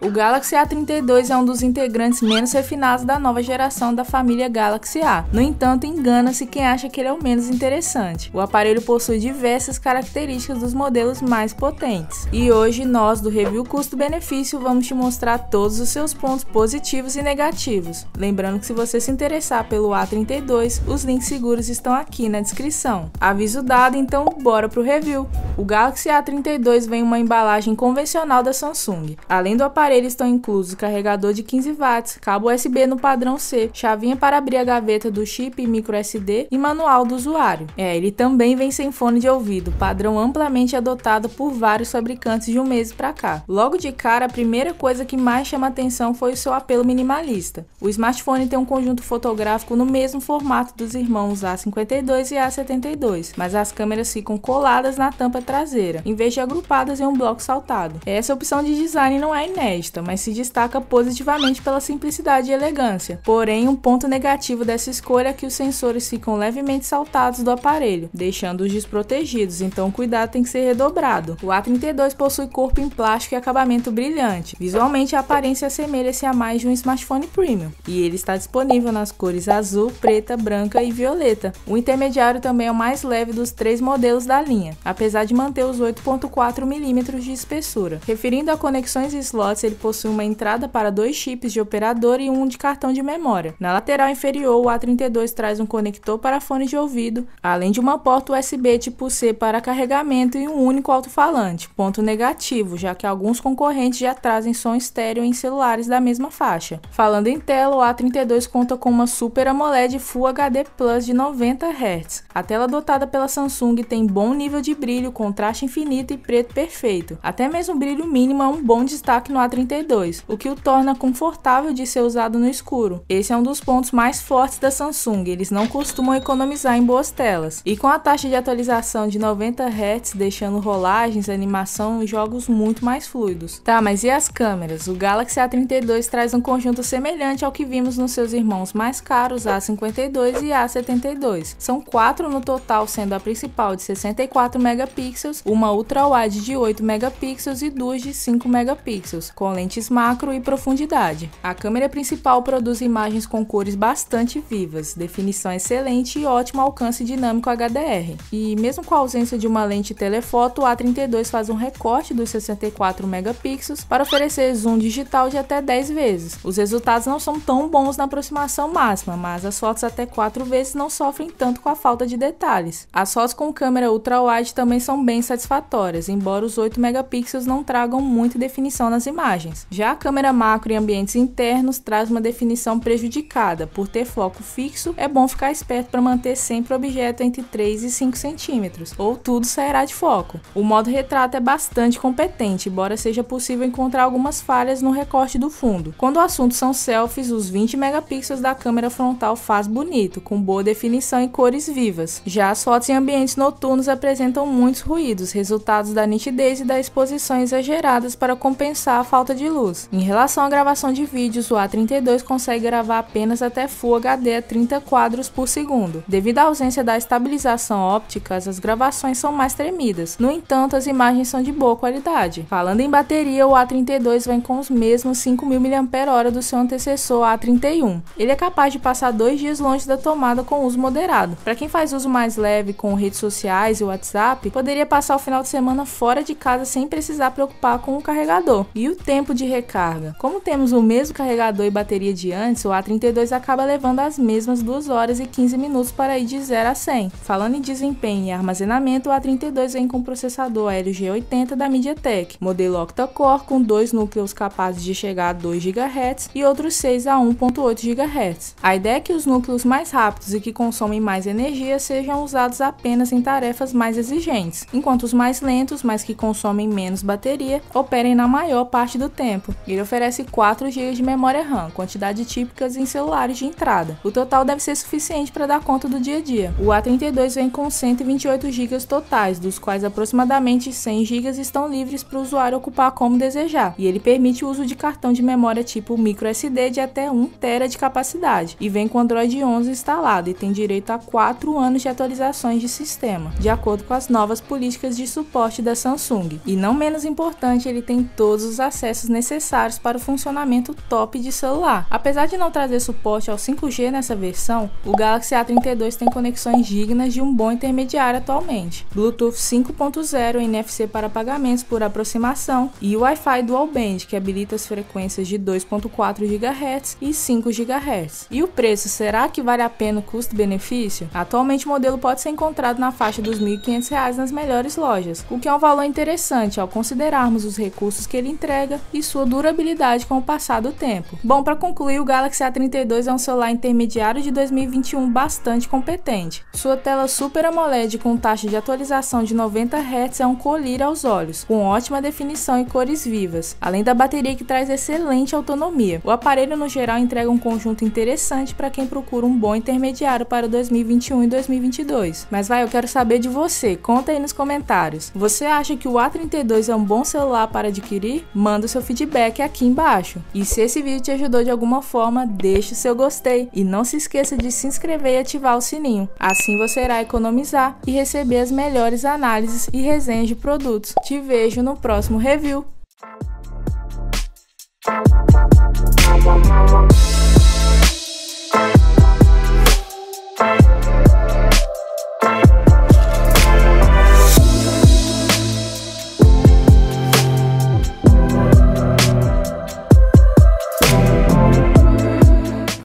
O Galaxy A32 é um dos integrantes menos refinados da nova geração da família Galaxy A. No entanto, engana-se quem acha que ele é o menos interessante. O aparelho possui diversas características dos modelos mais potentes. E hoje nós do review custo-benefício vamos te mostrar todos os seus pontos positivos e negativos. Lembrando que se você se interessar pelo A32, os links seguros estão aqui na descrição. Aviso dado, então bora pro review. O Galaxy A32 vem em uma embalagem convencional da Samsung. Além do aparelho estão inclusos carregador de 15 watts, cabo USB no padrão C, chavinha para abrir a gaveta do chip micro SD e manual do usuário. É, ele também vem sem fone de ouvido, padrão amplamente adotado por vários fabricantes de um mês para cá. Logo de cara, a primeira coisa que mais chama atenção foi o seu apelo minimalista. O smartphone tem um conjunto fotográfico no mesmo formato dos irmãos A52 e A72, mas as câmeras ficam coladas na tampa traseira, em vez de agrupadas em um bloco saltado. Essa opção de design não é inédita, mas se destaca positivamente pela simplicidade e elegância. Porém, um ponto negativo dessa escolha é que os sensores ficam levemente saltados do aparelho, deixando-os desprotegidos, então o cuidado tem que ser redobrado. O A32 possui corpo em plástico e acabamento brilhante. Visualmente, a aparência assemelha-se a mais de um smartphone premium, e ele está disponível nas cores azul, preta, branca e violeta. O intermediário também é o mais leve dos três modelos da linha, apesar de de manter os 8.4 mm de espessura. Referindo a conexões e slots, ele possui uma entrada para dois chips de operador e um de cartão de memória. Na lateral inferior, o A32 traz um conector para fone de ouvido, além de uma porta USB tipo C para carregamento e um único alto-falante, ponto negativo, já que alguns concorrentes já trazem som estéreo em celulares da mesma faixa. Falando em tela, o A32 conta com uma Super AMOLED Full HD Plus de 90 Hz. A tela dotada pela Samsung tem bom nível de brilho com contraste infinito e preto perfeito. Até mesmo o brilho mínimo é um bom destaque no A32, o que o torna confortável de ser usado no escuro. Esse é um dos pontos mais fortes da Samsung, eles não costumam economizar em boas telas. E com a taxa de atualização de 90 Hz, deixando rolagens, animação e jogos muito mais fluidos. Tá, mas e as câmeras? O Galaxy A32 traz um conjunto semelhante ao que vimos nos seus irmãos mais caros, A52 e A72. São quatro no total, sendo a principal de 64 megapixels megapixels, uma ultra-wide de 8 megapixels e duas de 5 megapixels, com lentes macro e profundidade. A câmera principal produz imagens com cores bastante vivas, definição excelente e ótimo alcance dinâmico HDR. E mesmo com a ausência de uma lente telefoto, o A32 faz um recorte dos 64 megapixels para oferecer zoom digital de até 10 vezes. Os resultados não são tão bons na aproximação máxima, mas as fotos até 4 vezes não sofrem tanto com a falta de detalhes. As fotos com câmera ultra-wide também são bem satisfatórias, embora os 8 megapixels não tragam muita definição nas imagens. Já a câmera macro em ambientes internos traz uma definição prejudicada, por ter foco fixo, é bom ficar esperto para manter sempre o objeto entre 3 e 5 centímetros, ou tudo sairá de foco. O modo retrato é bastante competente, embora seja possível encontrar algumas falhas no recorte do fundo. Quando o assunto são selfies, os 20 megapixels da câmera frontal faz bonito, com boa definição e cores vivas. Já as fotos em ambientes noturnos apresentam muitos ruídos ruídos, resultados da nitidez e da exposição exageradas para compensar a falta de luz. Em relação à gravação de vídeos, o A32 consegue gravar apenas até Full HD a 30 quadros por segundo. Devido à ausência da estabilização óptica, as gravações são mais tremidas. No entanto, as imagens são de boa qualidade. Falando em bateria, o A32 vem com os mesmos 5.000 mAh do seu antecessor A31. Ele é capaz de passar dois dias longe da tomada com uso moderado. Para quem faz uso mais leve com redes sociais e WhatsApp, poderia poderia passar o final de semana fora de casa sem precisar preocupar com o carregador. E o tempo de recarga? Como temos o mesmo carregador e bateria de antes, o A32 acaba levando as mesmas 2 horas e 15 minutos para ir de 0 a 100. Falando em desempenho e armazenamento, o A32 vem com o processador Helio G80 da MediaTek, modelo octa-core com dois núcleos capazes de chegar a 2 GHz e outros 6 a 1.8 GHz. A ideia é que os núcleos mais rápidos e que consomem mais energia sejam usados apenas em tarefas mais exigentes enquanto os mais lentos, mas que consomem menos bateria, operem na maior parte do tempo. Ele oferece 4 GB de memória RAM, quantidade típicas em celulares de entrada. O total deve ser suficiente para dar conta do dia a dia. O A32 vem com 128 GB totais, dos quais aproximadamente 100 GB estão livres para o usuário ocupar como desejar, e ele permite o uso de cartão de memória tipo microSD de até 1 TB de capacidade, e vem com Android 11 instalado e tem direito a 4 anos de atualizações de sistema, de acordo com as novas políticas políticas de suporte da Samsung. E não menos importante, ele tem todos os acessos necessários para o funcionamento top de celular. Apesar de não trazer suporte ao 5G nessa versão, o Galaxy A32 tem conexões dignas de um bom intermediário atualmente. Bluetooth 5.0, NFC para pagamentos por aproximação e Wi-Fi Dual Band, que habilita as frequências de 2.4 GHz e 5 GHz. E o preço, será que vale a pena o custo-benefício? Atualmente o modelo pode ser encontrado na faixa dos R$ 1.500 nas melhores melhores lojas, o que é um valor interessante ao considerarmos os recursos que ele entrega e sua durabilidade com o passar do tempo. Bom, para concluir, o Galaxy A32 é um celular intermediário de 2021 bastante competente. Sua tela Super AMOLED com taxa de atualização de 90 Hz é um colir aos olhos, com ótima definição e cores vivas, além da bateria que traz excelente autonomia. O aparelho no geral entrega um conjunto interessante para quem procura um bom intermediário para 2021 e 2022. Mas vai, eu quero saber de você. Conta aí nos comentários. Você acha que o A32 é um bom celular para adquirir? Manda o seu feedback aqui embaixo. E se esse vídeo te ajudou de alguma forma, deixe o seu gostei e não se esqueça de se inscrever e ativar o sininho. Assim você irá economizar e receber as melhores análises e resenhas de produtos. Te vejo no próximo review.